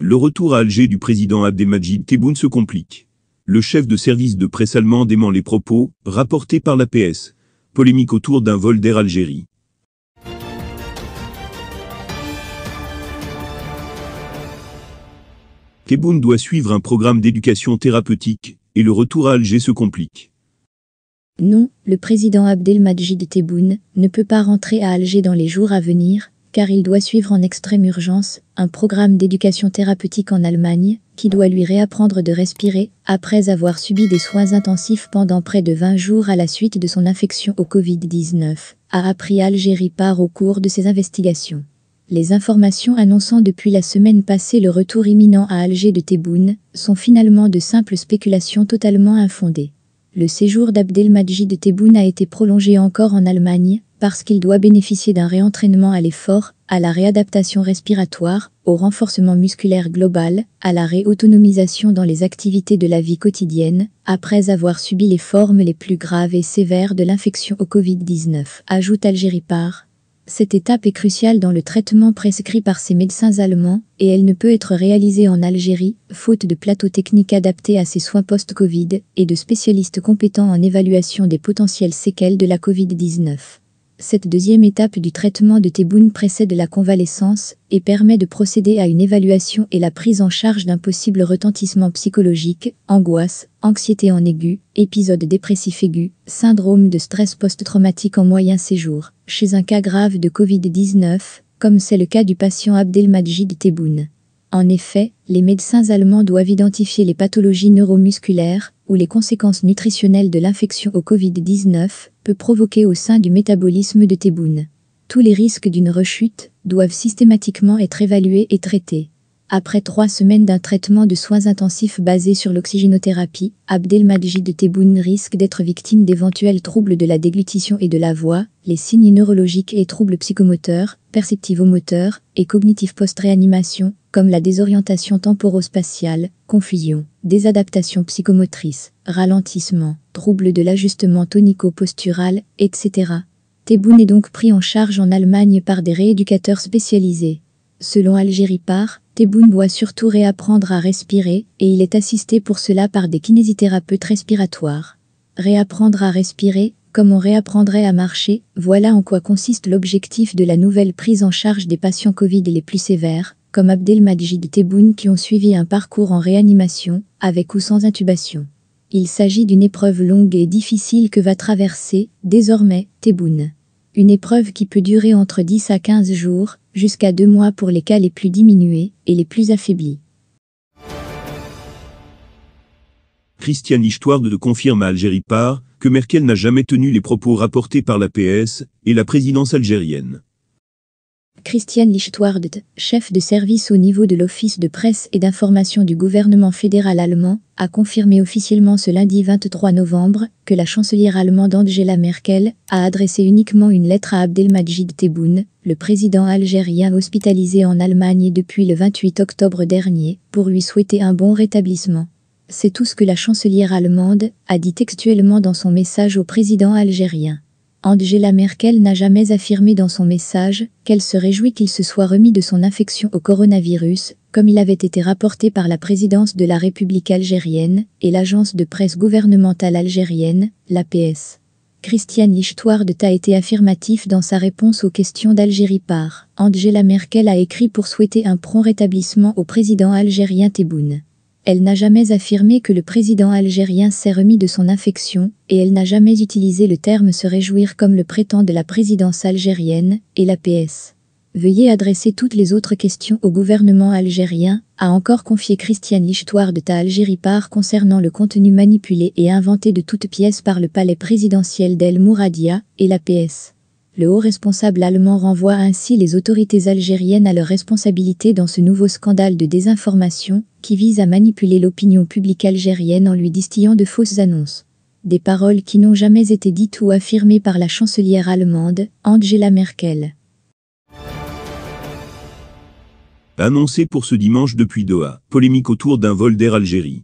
Le retour à Alger du président Abdelmajid Tebboune se complique. Le chef de service de presse allemand dément les propos, rapportés par la PS, polémique autour d'un vol d'Air Algérie. Tebboune doit suivre un programme d'éducation thérapeutique, et le retour à Alger se complique. Non, le président Abdelmajid Tebboune ne peut pas rentrer à Alger dans les jours à venir, car il doit suivre en extrême urgence un programme d'éducation thérapeutique en Allemagne qui doit lui réapprendre de respirer après avoir subi des soins intensifs pendant près de 20 jours à la suite de son infection au Covid-19, a appris Algérie par au cours de ses investigations. Les informations annonçant depuis la semaine passée le retour imminent à Alger de Tebboune sont finalement de simples spéculations totalement infondées. Le séjour d'Abdelmajid Tebboune a été prolongé encore en Allemagne, parce qu'il doit bénéficier d'un réentraînement à l'effort, à la réadaptation respiratoire, au renforcement musculaire global, à la réautonomisation dans les activités de la vie quotidienne, après avoir subi les formes les plus graves et sévères de l'infection au Covid-19, ajoute Algérie par. Cette étape est cruciale dans le traitement prescrit par ces médecins allemands et elle ne peut être réalisée en Algérie, faute de plateaux techniques adaptés à ces soins post-Covid et de spécialistes compétents en évaluation des potentielles séquelles de la Covid-19. Cette deuxième étape du traitement de Tebboune précède la convalescence et permet de procéder à une évaluation et la prise en charge d'un possible retentissement psychologique, angoisse, anxiété en aigu, épisode dépressif aigu, syndrome de stress post-traumatique en moyen séjour, chez un cas grave de Covid-19, comme c'est le cas du patient Abdelmajid Tebboune. En effet, les médecins allemands doivent identifier les pathologies neuromusculaires ou les conséquences nutritionnelles de l'infection au Covid-19 peut provoquer au sein du métabolisme de Théboune. Tous les risques d'une rechute doivent systématiquement être évalués et traités. Après trois semaines d'un traitement de soins intensifs basé sur l'oxygénothérapie, de Tebboune risque d'être victime d'éventuels troubles de la déglutition et de la voix, les signes neurologiques et troubles psychomoteurs, perceptivo-moteurs et cognitifs post-réanimation, comme la désorientation temporo-spatiale, confusion, désadaptation psychomotrice, ralentissement, troubles de l'ajustement tonico-postural, etc. Tebboune est donc pris en charge en Allemagne par des rééducateurs spécialisés. Selon Algérie Par, Teboun doit surtout réapprendre à respirer et il est assisté pour cela par des kinésithérapeutes respiratoires. Réapprendre à respirer, comme on réapprendrait à marcher, voilà en quoi consiste l'objectif de la nouvelle prise en charge des patients Covid les plus sévères, comme Abdelmajid Tebboune qui ont suivi un parcours en réanimation, avec ou sans intubation. Il s'agit d'une épreuve longue et difficile que va traverser, désormais, Teboun. Une épreuve qui peut durer entre 10 à 15 jours, jusqu'à deux mois pour les cas les plus diminués et les plus affaiblis. Christian de confirme à Algérie par que Merkel n'a jamais tenu les propos rapportés par la PS et la présidence algérienne. Christian Lichtwardt, chef de service au niveau de l'Office de presse et d'information du gouvernement fédéral allemand, a confirmé officiellement ce lundi 23 novembre que la chancelière allemande Angela Merkel a adressé uniquement une lettre à Abdelmajid Tebboune, le président algérien hospitalisé en Allemagne depuis le 28 octobre dernier, pour lui souhaiter un bon rétablissement. C'est tout ce que la chancelière allemande a dit textuellement dans son message au président algérien. Angela Merkel n'a jamais affirmé dans son message qu'elle se réjouit qu'il se soit remis de son infection au coronavirus, comme il avait été rapporté par la présidence de la République algérienne et l'agence de presse gouvernementale algérienne, l'APS. Christiane Ishtouardt a été affirmatif dans sa réponse aux questions d'Algérie par Angela Merkel a écrit pour souhaiter un prompt rétablissement au président algérien Tebboune. Elle n'a jamais affirmé que le président algérien s'est remis de son infection et elle n'a jamais utilisé le terme se réjouir comme le prétend de la présidence algérienne et la PS. Veuillez adresser toutes les autres questions au gouvernement algérien, a encore confié Christiane l'histoire de Ta Algérie par concernant le contenu manipulé et inventé de toutes pièces par le palais présidentiel d'El Mouradia et la PS. Le haut responsable allemand renvoie ainsi les autorités algériennes à leur responsabilité dans ce nouveau scandale de désinformation qui vise à manipuler l'opinion publique algérienne en lui distillant de fausses annonces. Des paroles qui n'ont jamais été dites ou affirmées par la chancelière allemande, Angela Merkel. Annoncé pour ce dimanche depuis Doha, polémique autour d'un vol d'Air Algérie.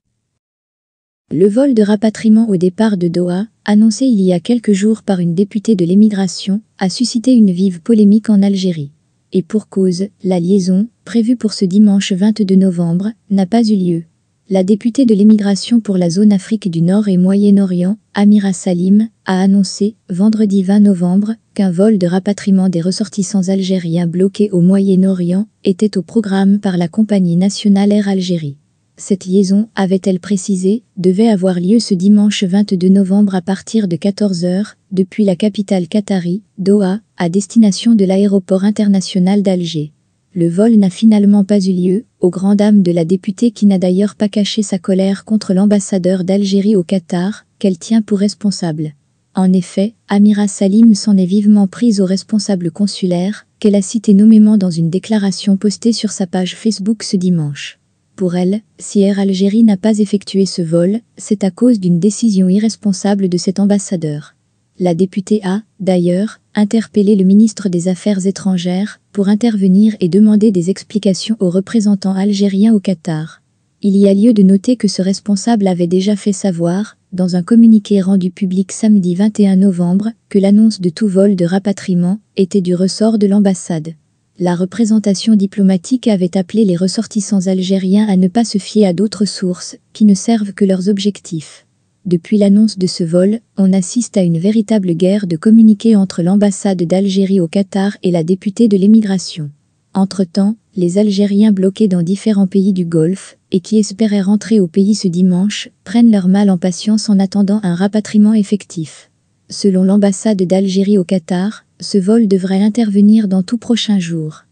Le vol de rapatriement au départ de Doha, annoncé il y a quelques jours par une députée de l'émigration, a suscité une vive polémique en Algérie. Et pour cause, la liaison, prévue pour ce dimanche 22 novembre, n'a pas eu lieu. La députée de l'émigration pour la zone Afrique du Nord et Moyen-Orient, Amira Salim, a annoncé, vendredi 20 novembre, qu'un vol de rapatriement des ressortissants algériens bloqués au Moyen-Orient était au programme par la compagnie nationale Air Algérie. Cette liaison, avait-elle précisé, devait avoir lieu ce dimanche 22 novembre à partir de 14h, depuis la capitale qatari, Doha, à destination de l'aéroport international d'Alger. Le vol n'a finalement pas eu lieu, au grand dame de la députée qui n'a d'ailleurs pas caché sa colère contre l'ambassadeur d'Algérie au Qatar, qu'elle tient pour responsable. En effet, Amira Salim s'en est vivement prise au responsable consulaire, qu'elle a cité nommément dans une déclaration postée sur sa page Facebook ce dimanche pour elle, si Air Algérie n'a pas effectué ce vol, c'est à cause d'une décision irresponsable de cet ambassadeur. La députée a, d'ailleurs, interpellé le ministre des Affaires étrangères pour intervenir et demander des explications aux représentants algériens au Qatar. Il y a lieu de noter que ce responsable avait déjà fait savoir, dans un communiqué rendu public samedi 21 novembre, que l'annonce de tout vol de rapatriement était du ressort de l'ambassade la représentation diplomatique avait appelé les ressortissants algériens à ne pas se fier à d'autres sources qui ne servent que leurs objectifs. Depuis l'annonce de ce vol, on assiste à une véritable guerre de communiqués entre l'ambassade d'Algérie au Qatar et la députée de l'émigration. Entre-temps, les Algériens bloqués dans différents pays du Golfe et qui espéraient rentrer au pays ce dimanche prennent leur mal en patience en attendant un rapatriement effectif. Selon l'ambassade d'Algérie au Qatar, ce vol devrait intervenir dans tout prochain jour.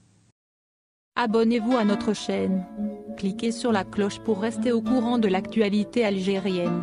Abonnez-vous à notre chaîne. Cliquez sur la cloche pour rester au courant de l'actualité algérienne.